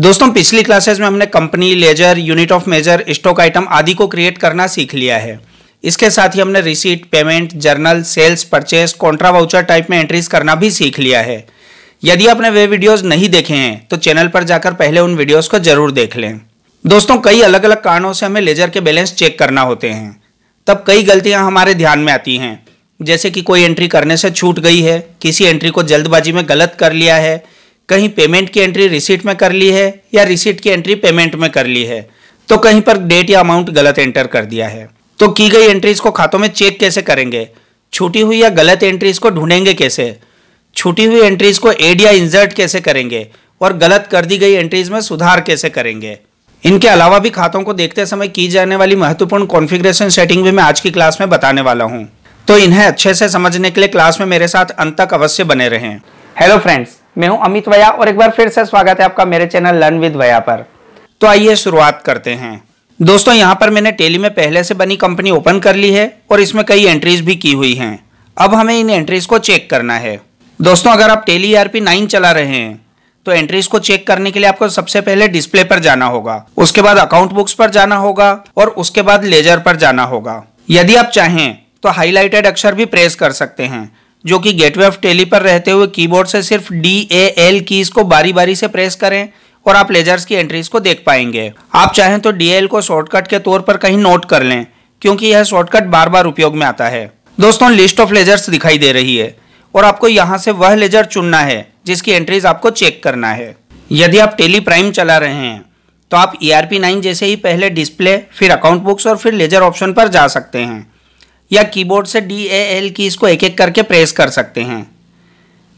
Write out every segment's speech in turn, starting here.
दोस्तों पिछली क्लासेस में हमने company ledger unit of measure stock item आदि को क्रिएट करना सीख लिया है इसके साथ ही हमने receipt payment journal sales purchase contra voucher type में एंट्रीज करना भी सीख लिया है यदि आपने वे वीडियोस नहीं देखे हैं तो चैनल पर जाकर पहले उन वीडियोस को जरूर देख लें दोस्तों कई अलग अलग कारणों से हमें लेजर के बैलेंस चेक करना होते हैं तब कई गलतियां हमारे ध्यान में आती हैं जैसे कि कोई एंट्री करने से छूट गई है किसी एंट्री को जल्दबाजी में गलत कर लिया है कहीं पेमेंट की एंट्री रिसीट में कर ली है या रिसीट की एंट्री पेमेंट में कर ली है तो कहीं पर डेट या अमाउंट गलत एंटर कर दिया है तो की गई एंट्रीज को खातों में चेक कैसे करेंगे छूटी हुई या गलत एंट्रीज को ढूंढेंगे कैसे छूटी हुई एंट्रीज को एड या इंजर्ट कैसे करेंगे और गलत कर दी गई एंट्रीज में सुधार कैसे करेंगे इनके अलावा भी खातों को देखते समय की जाने वाली महत्वपूर्ण कॉन्फ़िगरेशन सेटिंग भी मैं आज की क्लास में बताने वाला हूँ तो इन्हें अच्छे से समझने के लिए क्लास में मेरे साथ अंत तक अवश्य बने रहें हेलो फ्रेंड्स मैं हूं अमित वया और एक बार फिर से स्वागत है आपका मेरे चैनल लर्न विद वया पर तो आइए शुरुआत करते हैं दोस्तों यहाँ पर मैंने टेली में पहले से बनी कंपनी ओपन कर ली है और इसमें कई एंट्रीज भी की हुई हैं अब हमें इन एंट्रीज को चेक करना है दोस्तों अगर आप टेली आर पी नाइन चला रहे हैं तो एंट्रीज को चेक करने के लिए आपको सबसे पहले डिस्प्ले पर जाना होगा उसके बाद अकाउंट बुक्स पर जाना होगा और उसके बाद लेजर पर जाना होगा यदि आप चाहें तो हाईलाइटेड अक्षर भी प्रेस कर सकते हैं जो कि गेटवे ऑफ टेली पर रहते हुए कीबोर्ड से सिर्फ डी ए एल कीज को बारी बारी से प्रेस करें और आप लेजर्स की एंट्रीज को देख पाएंगे आप चाहें तो डी एल को शॉर्टकट के तौर पर कहीं नोट कर लें क्योंकि यह शॉर्टकट बार बार उपयोग में आता है दोस्तों लिस्ट ऑफ लेजर्स दिखाई दे रही है और आपको यहाँ से वह लेजर चुनना है जिसकी एंट्रीज आपको चेक करना है यदि आप टेली प्राइम चला रहे हैं तो आप ई आर पी नाइन जैसे ही पहले डिस्प्ले फिर अकाउंट बुक्स और फिर लेजर ऑप्शन पर जा सकते हैं या कीबोर्ड से डी ए एल की इसको एक एक करके प्रेस कर सकते हैं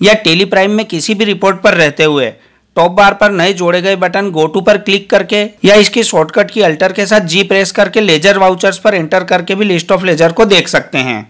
या टेली प्राइम में किसी भी रिपोर्ट पर रहते हुए टॉप बार पर नए जोड़े गए बटन गो टू पर क्लिक करके या इसकी शॉर्टकट की अल्टर के साथ जी प्रेस करके लेजर वाउचर्स पर एंटर करके भी लिस्ट ऑफ लेजर को देख सकते हैं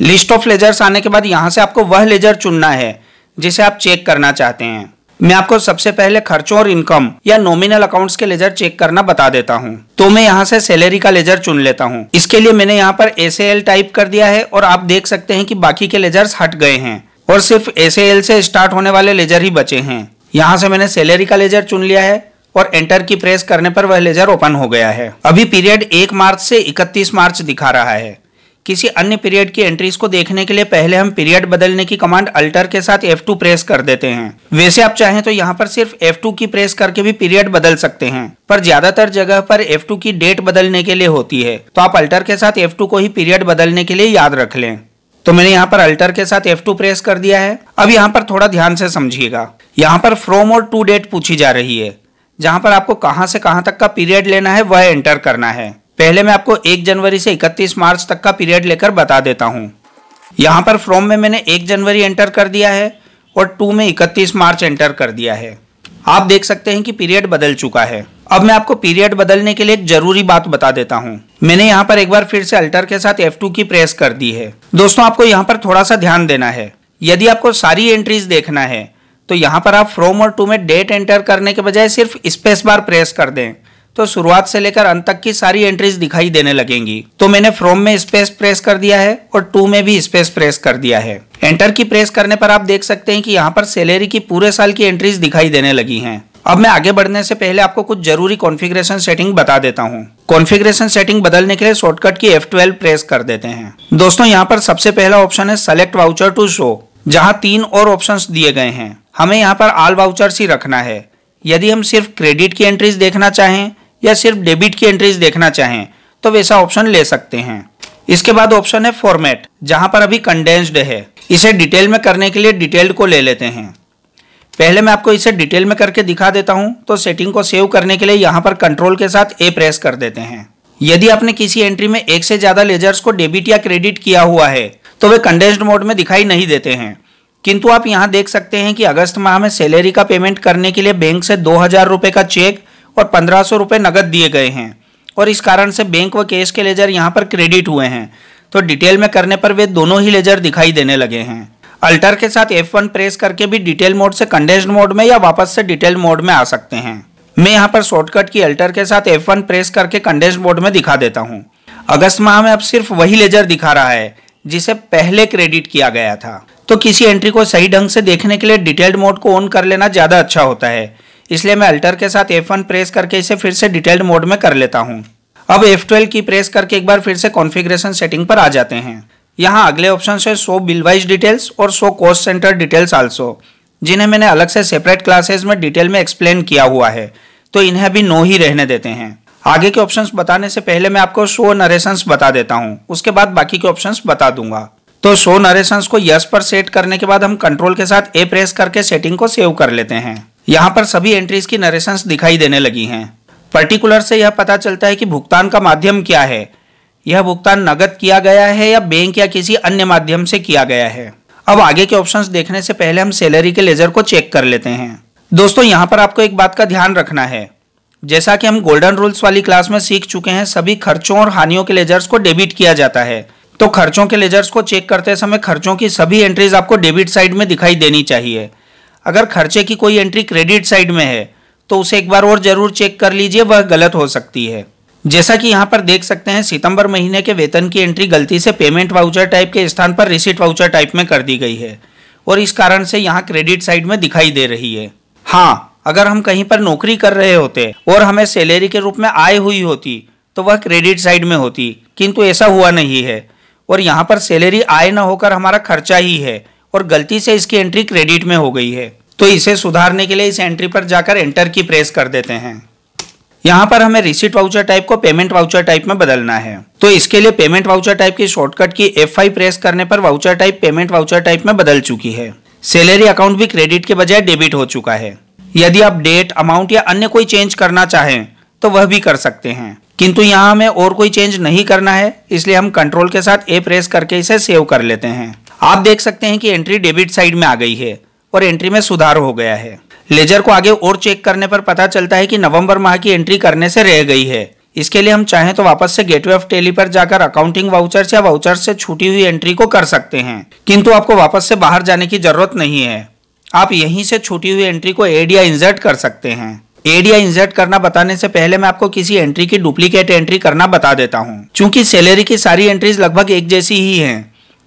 लिस्ट ऑफ लेजर्स आने के बाद यहाँ से आपको वह लेजर चुनना है जिसे आप चेक करना चाहते हैं मैं आपको सबसे पहले खर्चों और इनकम या नॉमिनल अकाउंट्स के लेजर चेक करना बता देता हूँ तो मैं यहाँ से सैलरी का लेजर चुन लेता हूँ इसके लिए मैंने यहाँ पर एस टाइप कर दिया है और आप देख सकते हैं कि बाकी के लेजर्स हट गए हैं और सिर्फ एस से स्टार्ट होने वाले लेजर ही बचे हैं यहाँ से मैंने सैलरी का लेजर चुन लिया है और एंटर की प्रेस करने पर वह लेजर ओपन हो गया है अभी पीरियड एक मार्च से इकतीस मार्च दिखा रहा है किसी अन्य पीरियड की एंट्रीज को देखने के लिए पहले हम पीरियड बदलने की कमांड अल्टर के साथ F2 प्रेस कर देते हैं वैसे आप चाहें तो यहाँ पर सिर्फ F2 की प्रेस करके भी पीरियड बदल सकते हैं पर ज्यादातर जगह पर F2 की डेट बदलने के लिए होती है तो आप अल्टर के साथ F2 को ही पीरियड बदलने के लिए याद रख लें तो मैंने यहाँ पर अल्टर के साथ F2 प्रेस कर दिया है अब यहाँ पर थोड़ा ध्यान से समझिएगा यहाँ पर फ्रोम और टू डेट पूछी जा रही है जहाँ पर आपको कहाँ से कहाँ तक का पीरियड लेना है वह एंटर करना है पहले मैं आपको 1 जनवरी से 31 मार्च तक का पीरियड लेकर बता देता हूँ यहाँ पर फ्रॉम में मैंने 1 जनवरी एंटर कर दिया है और टू में 31 मार्च एंटर कर दिया है आप देख सकते हैं कि पीरियड बदल चुका है अब मैं आपको पीरियड बदलने के लिए एक जरूरी बात बता देता हूँ मैंने यहाँ पर एक बार फिर से अल्टर के साथ F2 की प्रेस कर दी है दोस्तों आपको यहाँ पर थोड़ा सा ध्यान देना है यदि आपको सारी एंट्रीज देखना है तो यहाँ पर आप फ्रॉम और टू में डेट एंटर करने के बजाय सिर्फ स्पेस बार प्रेस कर दें तो शुरुआत से लेकर अंत तक की सारी एंट्रीज दिखाई देने लगेंगी तो मैंने फ्रॉम में स्पेस प्रेस कर दिया है और टू में भी स्पेस प्रेस कर दिया है एंटर की प्रेस करने पर आप देख सकते हैं कि यहाँ पर सैलरी की पूरे साल की एंट्रीज दिखाई देने लगी हैं अब मैं आगे बढ़ने से पहले आपको कुछ जरूरी कॉन्फ़िगरेशन सेटिंग बता देता हूँ कॉन्फ़िगरेशन सेटिंग बदलने के लिए शॉर्टकट की F12 प्रेस कर देते हैं दोस्तों यहाँ पर सबसे पहला ऑप्शन है सेलेक्ट वाउचर टू शो जहाँ तीन और ऑप्शन दिए गए हैं हमें यहाँ पर आल वाउचर्स ही रखना है यदि हम सिर्फ क्रेडिट की एंट्रीज देखना चाहें या सिर्फ डेबिट की एंट्रीज देखना चाहें तो वैसा ऑप्शन ले सकते हैं इसके बाद ऑप्शन है फॉर्मेट जहां पर अभी कंडेंस्ड है इसे डिटेल में करने के लिए डिटेल्ड को ले लेते हैं पहले मैं आपको इसे डिटेल में करके दिखा देता हूं तो सेटिंग को सेव करने के लिए यहां पर कंट्रोल के साथ ए प्रेस कर देते हैं यदि आपने किसी एंट्री में एक से ज़्यादा लेजर्स को डेबिट या क्रेडिट किया हुआ है तो वे कंडेंस्ड मोड में दिखाई नहीं देते हैं किंतु आप यहाँ देख सकते हैं कि अगस्त माह में सैलरी का पेमेंट करने के लिए बैंक से दो हज़ार रुपए का चेक और पंद्रह सौ रुपये नकद दिए गए हैं और इस कारण से बैंक व कैश के लेजर यहाँ पर क्रेडिट हुए हैं तो डिटेल में करने पर वे दोनों ही लेजर दिखाई देने लगे हैं अल्टर के साथ F1 प्रेस करके भी डिटेल मोड से कंडेंस्ड मोड में या वापस से डिटेल मोड में आ सकते हैं मैं यहाँ पर शॉर्टकट की अल्टर के साथ F1 प्रेस करके कंडेंस्ड मोड में दिखा देता हूँ अगस्त माह में अब सिर्फ वही लेजर दिखा रहा है जिसे पहले क्रेडिट किया गया था तो किसी एंट्री को सही ढंग से देखने के लिए डिटेल्ड मोड को ऑन कर लेना ज़्यादा अच्छा होता है इसलिए मैं अल्टर के साथ एफ प्रेस करके इसे फिर से डिटेल्ड मोड में कर लेता हूँ अब एफ की प्रेस करके एक बार फिर से कॉन्फिग्रेशन सेटिंग पर आ जाते हैं यहाँ अगले ऑप्शन है शो बिलवाइज डिटेल्स और show cost centre details also जिन्हें मैंने अलग से सेपरेट क्लासेस में डिटेल में एक्सप्लेन किया हुआ है तो इन्हें अभी नो ही रहने देते हैं आगे के ऑप्शंस बताने से पहले मैं आपको शो नरेशंस बता देता हूँ उसके बाद बाकी के ऑप्शंस बता दूंगा तो शो नरेशंस को यस पर सेट करने के बाद हम कंट्रोल के साथ ए प्रेस करके सेटिंग को सेव कर लेते हैं यहाँ पर सभी एंट्रीज की नरेशंस दिखाई देने लगी हैं पर्टिकुलर से यह पता चलता है कि भुगतान का माध्यम क्या है यह भुगतान नगद किया गया है या बैंक या किसी अन्य माध्यम से किया गया है अब आगे के ऑप्शंस देखने से पहले हम सैलरी के लेजर को चेक कर लेते हैं दोस्तों यहाँ पर आपको एक बात का ध्यान रखना है जैसा कि हम गोल्डन रूल्स वाली क्लास में सीख चुके हैं सभी खर्चों और हानियों के लेजर्स को डेबिट किया जाता है तो खर्चों के लेजर्स को चेक करते समय खर्चों की सभी एंट्रीज आपको डेबिट साइड में दिखाई देनी चाहिए अगर खर्चे की कोई एंट्री क्रेडिट साइड में है तो उसे एक बार और जरूर चेक कर लीजिए वह गलत हो सकती है जैसा कि यहाँ पर देख सकते हैं सितंबर महीने के वेतन की एंट्री गलती से पेमेंट वाउचर टाइप के स्थान पर रिसिट वाउचर टाइप में कर दी गई है और इस कारण से यहाँ क्रेडिट साइड में दिखाई दे रही है हाँ अगर हम कहीं पर नौकरी कर रहे होते और हमें सैलरी के रूप में आय हुई होती तो वह क्रेडिट साइड में होती किंतु ऐसा हुआ नहीं है और यहाँ पर सैलरी आय न होकर हमारा खर्चा ही है और गलती से इसकी एंट्री क्रेडिट में हो गई है तो इसे सुधारने के लिए इस एंट्री पर जाकर एंटर की प्रेस कर देते हैं यहाँ पर हमें रिसीट वाउचर टाइप को पेमेंट वाउचर टाइप में बदलना है तो इसके लिए पेमेंट वाउचर टाइप की शॉर्टकट की एफ प्रेस करने पर voucher type payment voucher type में बदल चुकी है सैलरी अकाउंट भी क्रेडिट के बजाय डेबिट हो चुका है यदि आप डेट अमाउंट या अन्य कोई चेंज करना चाहें तो वह भी कर सकते हैं किंतु यहाँ हमें और कोई चेंज नहीं करना है इसलिए हम कंट्रोल के साथ ए प्रेस करके इसे सेव कर लेते हैं आप देख सकते हैं कि एंट्री डेबिट साइड में आ गई है और एंट्री में सुधार हो गया है लेजर को आगे और चेक करने पर पता चलता है कि नवंबर माह की एंट्री करने से रह गई है इसके लिए हम चाहें तो वापस से गेटवे ऑफ टेली पर जाकर अकाउंटिंग वाउचर्स या वाउचर्स से छूटी हुई एंट्री को कर सकते हैं किंतु आपको वापस से बाहर जाने की जरूरत नहीं है आप यहीं से छूटी हुई एंट्री को एड या इंजर्ट कर सकते हैं एड या इंजर्ट करना बताने से पहले मैं आपको किसी एंट्री की डुप्लीकेट एंट्री करना बता देता हूँ चूंकि सैलरी की सारी एंट्रीज लगभग एक जैसी ही हैं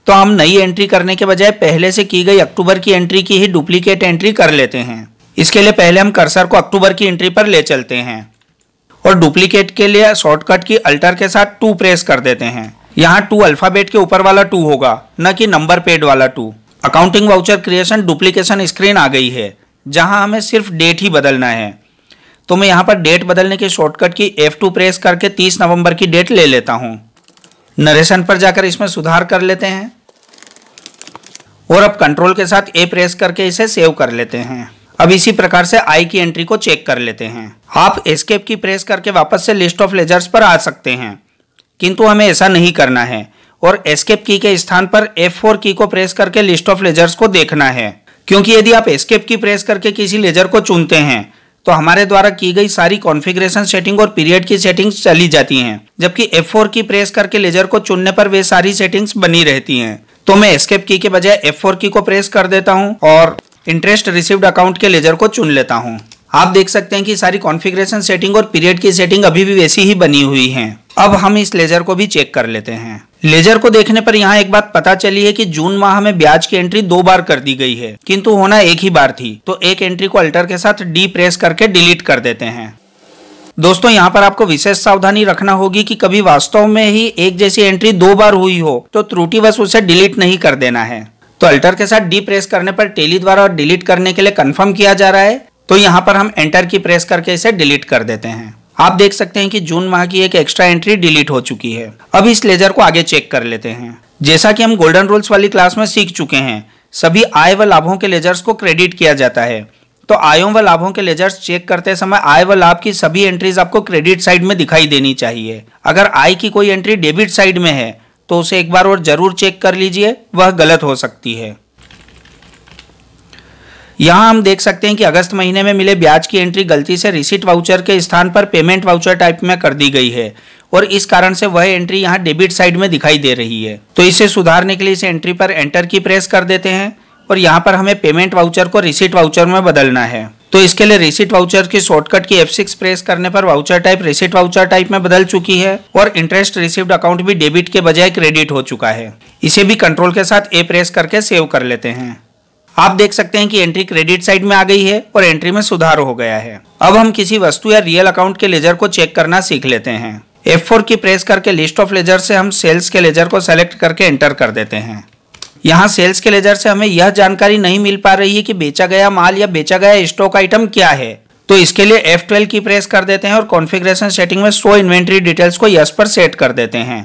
तो हम नई एंट्री करने के बजाय पहले से की गई अक्टूबर की एंट्री की ही डुप्लीकेट एंट्री कर लेते हैं इसके लिए पहले हम कर्सर को अक्टूबर की एंट्री पर ले चलते हैं और डुप्लीकेट के लिए शॉर्टकट की अल्टर के साथ टू प्रेस कर देते हैं यहाँ टू अल्फाबेट के ऊपर वाला टू होगा न कि नंबर पेड वाला two accounting voucher creation duplication screen आ गई है जहाँ हमें सिर्फ डेट ही बदलना है तो मैं यहाँ पर डेट बदलने के शॉर्टकट की F2 प्रेस करके 30 नवंबर की डेट ले लेता हूँ नरेशन पर जाकर इसमें सुधार कर लेते हैं और अब कंट्रोल के साथ ए प्रेस करके इसे सेव कर लेते हैं अब इसी प्रकार से आई की एंट्री को चेक कर लेते हैं आप एस्केप की प्रेस करके वापस से लिस्ट ऑफ लेजर्स पर आ सकते हैं किंतु हमें ऐसा नहीं करना है और एस्केप की के स्थान पर फोर की को प्रेस करके लिस्ट ऑफ लेजर्स को देखना है क्योंकि यदि आप एस्केप की प्रेस करके किसी लेजर को चुनते हैं तो हमारे द्वारा की गई सारी कॉन्फ़िगरेशन सेटिंग और पीरियड की सेटिंग्स चली जाती हैं जबकि F4 की प्रेस करके लेजर को चुनने पर वे सारी सेटिंग्स बनी रहती हैं तो मैं एस्केप की के बजाय एफ फोर की को प्रेस कर देता हूँ और इंटरेस्ट रिसीव्ड अकाउंट के लेजर को चुन लेता हूँ आप देख सकते हैं कि सारी कॉन्फ़िगरेशन सेटिंग और पीरियड की सेटिंग अभी भी वैसी ही बनी हुई है अब हम इस लेजर को भी चेक कर लेते हैं लेजर को देखने पर यहाँ एक बात पता चली है कि जून माह में ब्याज की एंट्री दो बार कर दी गई है किंतु होना एक ही बार थी तो एक एंट्री को अल्टर के साथ डी प्रेस करके डिलीट कर देते हैं दोस्तों यहाँ पर आपको विशेष सावधानी रखना होगी कि कभी वास्तव में ही एक जैसी एंट्री दो बार हुई हो तो बस उसे डिलीट नहीं कर देना है तो अल्टर के साथ डी प्रेस करने पर टेली द्वारा डिलीट करने के लिए कंफर्म किया जा रहा है तो यहाँ पर हम एंटर की प्रेस करके इसे डिलीट कर देते हैं आप देख सकते हैं कि जून माह की एक एक्स्ट्रा एंट्री डिलीट हो चुकी है अब इस लेजर को आगे चेक कर लेते हैं जैसा कि हम गोल्डन रूल्स वाली क्लास में सीख चुके हैं सभी आय व लाभों के लेजर्स को क्रेडिट किया जाता है तो आयों व लाभों के लेजर्स चेक करते समय आय व लाभ की सभी एंट्रीज आपको क्रेडिट साइड में दिखाई देनी चाहिए अगर आय की कोई एंट्री डेबिट साइड में है तो उसे एक बार और जरूर चेक कर लीजिए वह गलत हो सकती है यहाँ हम देख सकते हैं कि अगस्त महीने में मिले ब्याज की एंट्री गलती से रिसीट वाउचर के स्थान पर पेमेंट वाउचर टाइप में कर दी गई है और इस कारण से वह एंट्री यहाँ डेबिट साइड में दिखाई दे रही है तो इसे सुधारने के लिए इस एंट्री पर एंटर की प्रेस कर देते हैं और यहाँ पर हमें पेमेंट वाउचर को रिसीट वाउचर में बदलना है तो इसके लिए रिसीट वाउचर की शॉर्टकट की F6 प्रेस करने पर voucher type receipt voucher type में बदल चुकी है और इंटरेस्ट रिसीव्ड अकाउंट भी डेबिट के बजाय क्रेडिट हो चुका है इसे भी कंट्रोल के साथ ए प्रेस करके सेव कर लेते हैं आप देख सकते हैं कि एंट्री क्रेडिट साइड में आ गई है और एंट्री में सुधार हो गया है अब हम किसी वस्तु या रियल अकाउंट के लेजर को चेक करना सीख लेते हैं F4 की प्रेस करके लिस्ट ऑफ लेजर से हम सेल्स के लेजर को सेलेक्ट करके एंटर कर देते हैं यहाँ सेल्स के लेजर से हमें यह जानकारी नहीं मिल पा रही है कि बेचा गया माल या बेचा गया स्टॉक आइटम क्या है तो इसके लिए F12 की प्रेस कर देते हैं और कॉन्फ़िगरेशन सेटिंग में शो इन्वेंट्री डिटेल्स को यस पर सेट कर देते हैं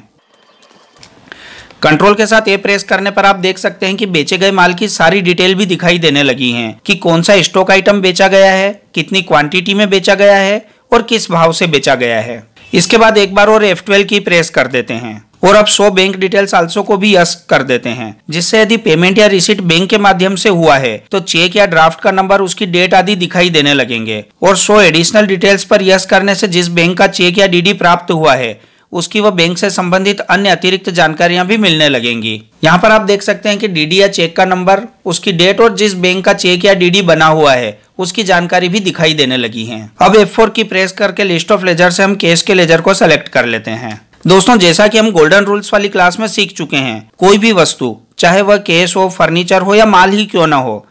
कंट्रोल के साथ ए प्रेस करने पर आप देख सकते हैं कि बेचे गए माल की सारी डिटेल भी दिखाई देने लगी हैं कि कौन सा स्टॉक आइटम बेचा गया है कितनी क्वांटिटी में बेचा गया है और किस भाव से बेचा गया है इसके बाद एक बार और एफ की प्रेस कर देते हैं और अब शो बैंक डिटेल्स आल्सो को भी यस कर देते हैं जिससे यदि पेमेंट या रिसीट बैंक के माध्यम से हुआ है तो चेक या ड्राफ्ट का नंबर उसकी डेट आदि दिखाई देने लगेंगे और शो एडिशनल डिटेल्स पर यस करने से जिस बैंक का चेक या डीडी प्राप्त हुआ है उसकी वह बैंक से संबंधित अन्य अतिरिक्त जानकारियां भी मिलने लगेंगी यहाँ पर आप देख सकते हैं कि डीडी या चेक का नंबर उसकी डेट और जिस बैंक का चेक या डीडी बना हुआ है उसकी जानकारी भी दिखाई देने लगी है अब F4 की प्रेस करके लिस्ट ऑफ लेजर से हम कैश के लेजर को सेलेक्ट कर लेते हैं दोस्तों जैसा कि हम गोल्डन रूल्स वाली क्लास में सीख चुके हैं कोई भी वस्तु चाहे वह केस हो फर्नीचर हो या माल ही क्यों ना हो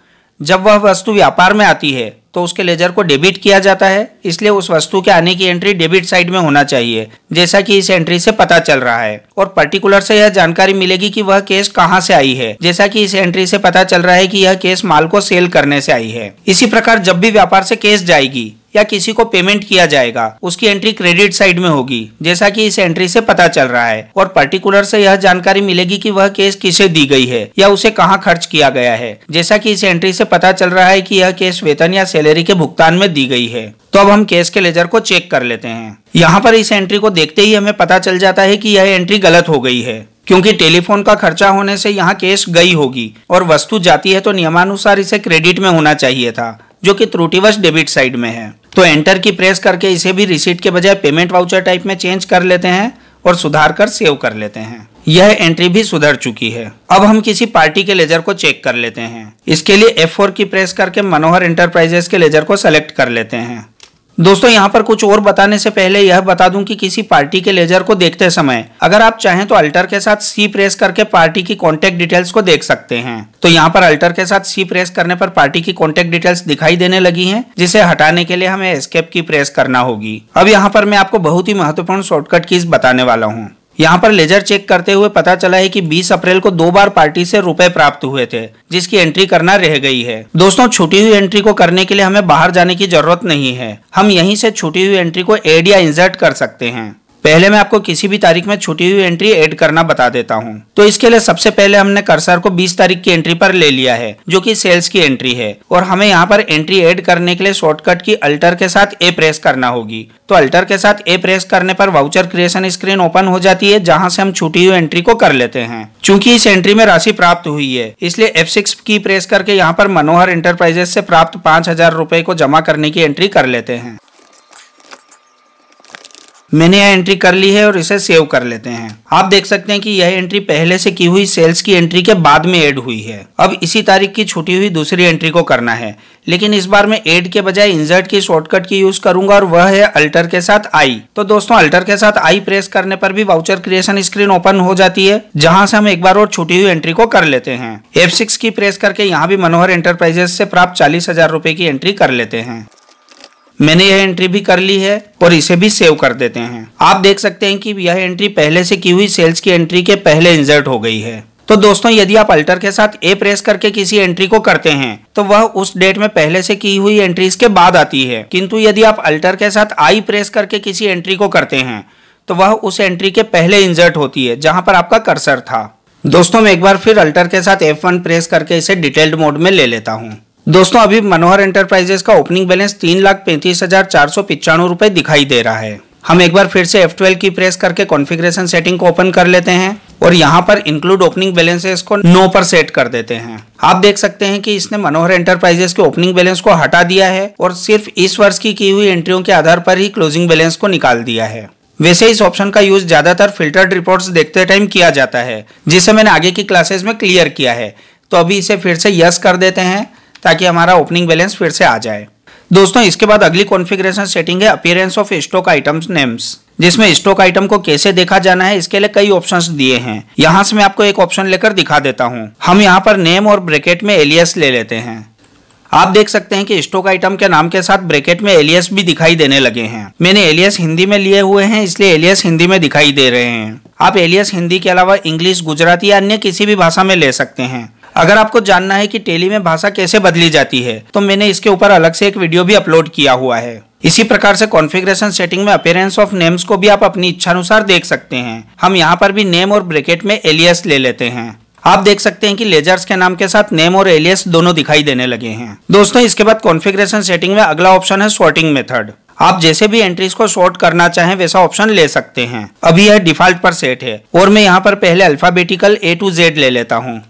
जब वह वस्तु व्यापार में आती है तो उसके लेजर को डेबिट किया जाता है इसलिए उस वस्तु के आने की एंट्री डेबिट साइड में होना चाहिए जैसा कि इस एंट्री से पता चल रहा है और पर्टिकुलर से यह जानकारी मिलेगी कि वह केस कहां से आई है जैसा कि इस एंट्री से पता चल रहा है कि यह केस माल को सेल करने से आई है इसी प्रकार जब भी व्यापार से केस जाएगी या किसी को पेमेंट किया जाएगा उसकी एंट्री क्रेडिट साइड में होगी जैसा कि इस एंट्री से पता चल रहा है और पर्टिकुलर से यह जानकारी मिलेगी कि वह केस किसे दी गई है या उसे कहां खर्च किया गया है जैसा कि इस एंट्री से पता चल रहा है कि यह केस वेतन या सैलरी के भुगतान में दी गई है तो अब हम केस के लेजर को चेक कर लेते हैं यहाँ पर इस एंट्री को देखते ही हमें पता चल जाता है की यह एंट्री गलत हो गई है क्योंकि टेलीफोन का खर्चा होने से यहाँ केस गई होगी और वस्तु जाती है तो नियमानुसार इसे क्रेडिट में होना चाहिए था जो कि त्रुटिवश डेबिट साइड में है तो एंटर की प्रेस करके इसे भी रिसीट के बजाय पेमेंट वाउचर टाइप में चेंज कर लेते हैं और सुधार कर सेव कर लेते हैं यह एंट्री भी सुधर चुकी है अब हम किसी पार्टी के लेजर को चेक कर लेते हैं इसके लिए F4 की प्रेस करके मनोहर इंटरप्राइजेस के लेजर को सेलेक्ट कर लेते हैं दोस्तों यहाँ पर कुछ और बताने से पहले यह बता दूं कि किसी पार्टी के लेजर को देखते समय अगर आप चाहें तो अल्टर के साथ सी प्रेस करके पार्टी की कॉन्टेक्ट डिटेल्स को देख सकते हैं तो यहाँ पर अल्टर के साथ सी प्रेस करने पर पार्टी की कॉन्टेक्ट डिटेल्स दिखाई देने लगी हैं जिसे हटाने के लिए हमें एस्केप की प्रेस करना होगी अब यहाँ पर मैं आपको बहुत ही महत्वपूर्ण शॉर्टकट की बताने वाला हूँ यहाँ पर लेजर चेक करते हुए पता चला है कि 20 अप्रैल को दो बार पार्टी से रुपए प्राप्त हुए थे जिसकी एंट्री करना रह गई है दोस्तों छुटी हुई एंट्री को करने के लिए हमें बाहर जाने की जरूरत नहीं है हम यहीं से छुटी हुई एंट्री को एड या इंसर्ट कर सकते हैं पहले मैं आपको किसी भी तारीख में छुटी हुई एंट्री ऐड करना बता देता हूँ तो इसके लिए सबसे पहले हमने कर्सर को 20 तारीख की एंट्री पर ले लिया है जो कि सेल्स की एंट्री है और हमें यहाँ पर एंट्री ऐड करने के लिए शॉर्टकट की अल्टर के साथ ए प्रेस करना होगी तो अल्टर के साथ ए प्रेस करने पर वाउचर क्रिएशन स्क्रीन ओपन हो जाती है जहाँ से हम छुटी हुई एंट्री को कर लेते हैं चूंकि इस एंट्री में राशि प्राप्त हुई है इसलिए F6 की प्रेस करके यहाँ पर मनोहर इंटरप्राइजेस से प्राप्त पांच हजार रूपए को जमा करने की एंट्री कर लेते हैं मैंने यह एंट्री कर ली है और इसे सेव कर लेते हैं आप देख सकते हैं कि यह एंट्री पहले से की हुई सेल्स की एंट्री के बाद में ऐड हुई है अब इसी तारीख की छुटी हुई दूसरी एंट्री को करना है लेकिन इस बार मैं एड के बजाय इंजर्ट की शॉर्टकट की यूज करूंगा और वह है अल्टर के साथ आई तो दोस्तों अल्टर के साथ आई प्रेस करने पर भी वाउचर क्रिएशन स्क्रीन ओपन हो जाती है जहाँ से हम एक बार और छुटी हुई एंट्री को कर लेते हैं एफ सिक्स की प्रेस करके यहाँ भी मनोहर एंटरप्राइजेस से प्राप्त चालीस हजार रूपए की एंट्री कर लेते हैं मैंने यह एंट्री भी कर ली है और इसे भी सेव कर देते हैं आप देख सकते हैं कि यह एंट्री पहले से की हुई सेल्स की एंट्री के पहले इंजर्ट हो गई है तो दोस्तों यदि आप अल्टर के साथ ए प्रेस करके किसी एंट्री को करते हैं तो वह उस डेट में पहले से की हुई एंट्रीज के बाद आती है किंतु यदि आप अल्टर के साथ आई प्रेस करके किसी एंट्री को करते हैं तो वह उस एंट्री के पहले इंजर्ट होती है जहां पर आपका कर्सर था दोस्तों मैं एक बार फिर अल्टर के साथ एफ प्रेस करके इसे डिटेल्ड मोड में ले लेता हूँ दोस्तों अभी मनोहर एंटरप्राइजेस का ओपनिंग बैलेंस तीन लाख पैंतीस हजार चार सौ पिचानवे रुपए दिखाई दे रहा है हम एक बार फिर से F12 की प्रेस करके कॉन्फ़िगरेशन सेटिंग को ओपन कर लेते हैं और यहाँ पर इंक्लूड ओपनिंग बैलेंसेस को नो पर सेट कर देते हैं आप देख सकते हैं कि इसने मनोहर एंटरप्राइजेस के ओपनिंग बैलेंस को हटा दिया है और सिर्फ इस वर्ष की की हुई एंट्रियों के आधार पर ही क्लोजिंग बैलेंस को निकाल दिया है वैसे इस ऑप्शन का यूज ज्यादातर फिल्टर्ड रिपोर्ट देखते टाइम किया जाता है जिसे मैंने आगे की क्लासेस में क्लियर किया है तो अभी इसे फिर से यस कर देते हैं ताकि हमारा ओपनिंग बैलेंस फिर से आ जाए दोस्तों इसके बाद अगली कॉन्फ़िगरेशन सेटिंग है appearance of stock items names जिसमें स्टॉक आइटम को कैसे देखा जाना है इसके लिए कई ऑप्शंस दिए हैं यहाँ से मैं आपको एक ऑप्शन लेकर दिखा देता हूँ हम यहाँ पर नेम और ब्रेकेट में एलियस ले लेते हैं आप देख सकते हैं कि स्टॉक आइटम के नाम के साथ ब्रेकेट में एलियस भी दिखाई देने लगे हैं मैंने एलियस हिंदी में लिए हुए हैं इसलिए एलियस हिंदी में दिखाई दे रहे हैं आप एलियस हिंदी के अलावा इंग्लिश गुजराती या अन्य किसी भी भाषा में ले सकते हैं अगर आपको जानना है कि टेली में भाषा कैसे बदली जाती है तो मैंने इसके ऊपर अलग से एक वीडियो भी अपलोड किया हुआ है इसी प्रकार से कॉन्फ़िगरेशन सेटिंग में अपेयरेंस ऑफ नेम्स को भी आप अपनी इच्छानुसार देख सकते हैं हम यहाँ पर भी नेम और ब्रेकेट में एलियस ले लेते हैं आप देख सकते हैं कि लेजर्स के नाम के साथ नेम और एलियस दोनों दिखाई देने लगे हैं दोस्तों इसके बाद कॉन्फ़िगरेशन सेटिंग में अगला ऑप्शन है सॉर्टिंग मेथड आप जैसे भी एंट्रीज को सॉर्ट करना चाहें वैसा ऑप्शन ले सकते हैं अभी यह डिफॉल्ट पर सेट है और मैं यहाँ पर पहले अल्फाबेटिकल ए टू जेड ले लेता हूँ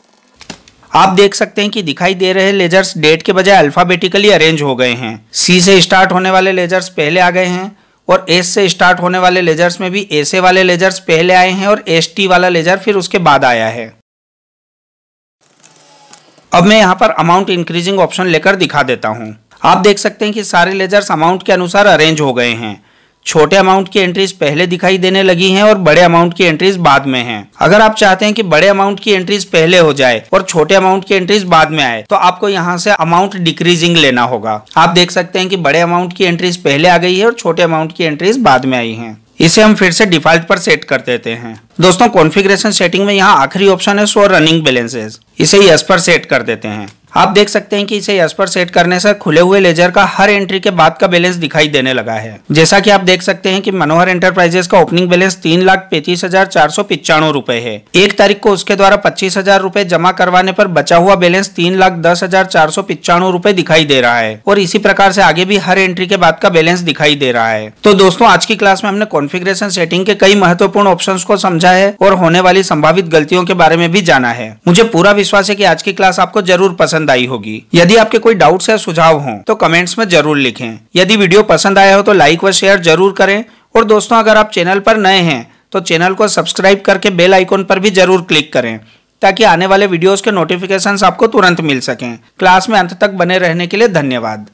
आप देख सकते हैं कि दिखाई दे रहे लेजर्स डेट के बजाय अल्फाबेटिकली अरेंज हो गए हैं सी से स्टार्ट होने वाले लेजर्स पहले आ गए हैं और एस से स्टार्ट होने वाले लेजर्स में भी एस वाले लेजर्स पहले आए हैं और एस टी वाला लेजर फिर उसके बाद आया है अब मैं यहाँ पर अमाउंट इंक्रीजिंग ऑप्शन लेकर दिखा देता हूँ आप देख सकते हैं कि सारे लेजर्स अमाउंट के अनुसार अरेंज हो गए हैं छोटे अमाउंट की एंट्रीज पहले दिखाई देने लगी हैं और बड़े अमाउंट की एंट्रीज बाद में हैं अगर आप चाहते हैं कि बड़े अमाउंट की एंट्रीज पहले हो जाए और छोटे अमाउंट की एंट्रीज बाद में आए तो आपको यहाँ से अमाउंट डिक्रीजिंग लेना होगा आप देख सकते हैं कि बड़े अमाउंट की एंट्रीज पहले आ गई है और छोटे अमाउंट की एंट्रीज बाद में आई है इसे हम फिर से डिफॉल्ट पर सेट कर देते हैं दोस्तों कॉन्फ़िगरेशन सेटिंग में यहाँ आखिरी ऑप्शन है सो रनिंग बैलेंसेज इसे यस पर सेट कर देते हैं आप देख सकते हैं कि इसे यस पर सेट करने से खुले हुए लेजर का हर एंट्री के बाद का बैलेंस दिखाई देने लगा है जैसा कि आप देख सकते हैं कि मनोहर एंटरप्राइजेस का ओपनिंग बैलेंस तीन लाख पैंतीस हजार चार सौ पिचानवे रूपए है एक तारीख को उसके द्वारा पच्चीस हजार रूपए जमा करवाने पर बचा हुआ बैलेंस तीन लाख दस हजार चार सौ पिचानवे रूपए दिखाई दे रहा है और इसी प्रकार से आगे भी हर एंट्री के बाद का बैलेंस दिखाई दे रहा है तो दोस्तों आज की क्लास में हमने कॉन्फिग्रेशन सेटिंग के कई महत्वपूर्ण ऑप्शन को समझा समझा है और होने वाली संभावित गलतियों के बारे में भी जाना है मुझे पूरा विश्वास है की आज की क्लास आपको जरूर पसंद आई होगी यदि आपके कोई डाउट्स या सुझाव हो तो कमेंट्स में जरूर लिखे यदि वीडियो पसंद आया हो तो लाइक व शेयर जरूर करें और दोस्तों अगर आप चैनल पर नए हैं तो चैनल को सब्सक्राइब करके बेल आइकोन पर भी जरूर क्लिक करें ताकि आने वाले वीडियोस के नोटिफिकेशंस आपको तुरंत मिल सकें क्लास में अंत तक बने रहने के लिए धन्यवाद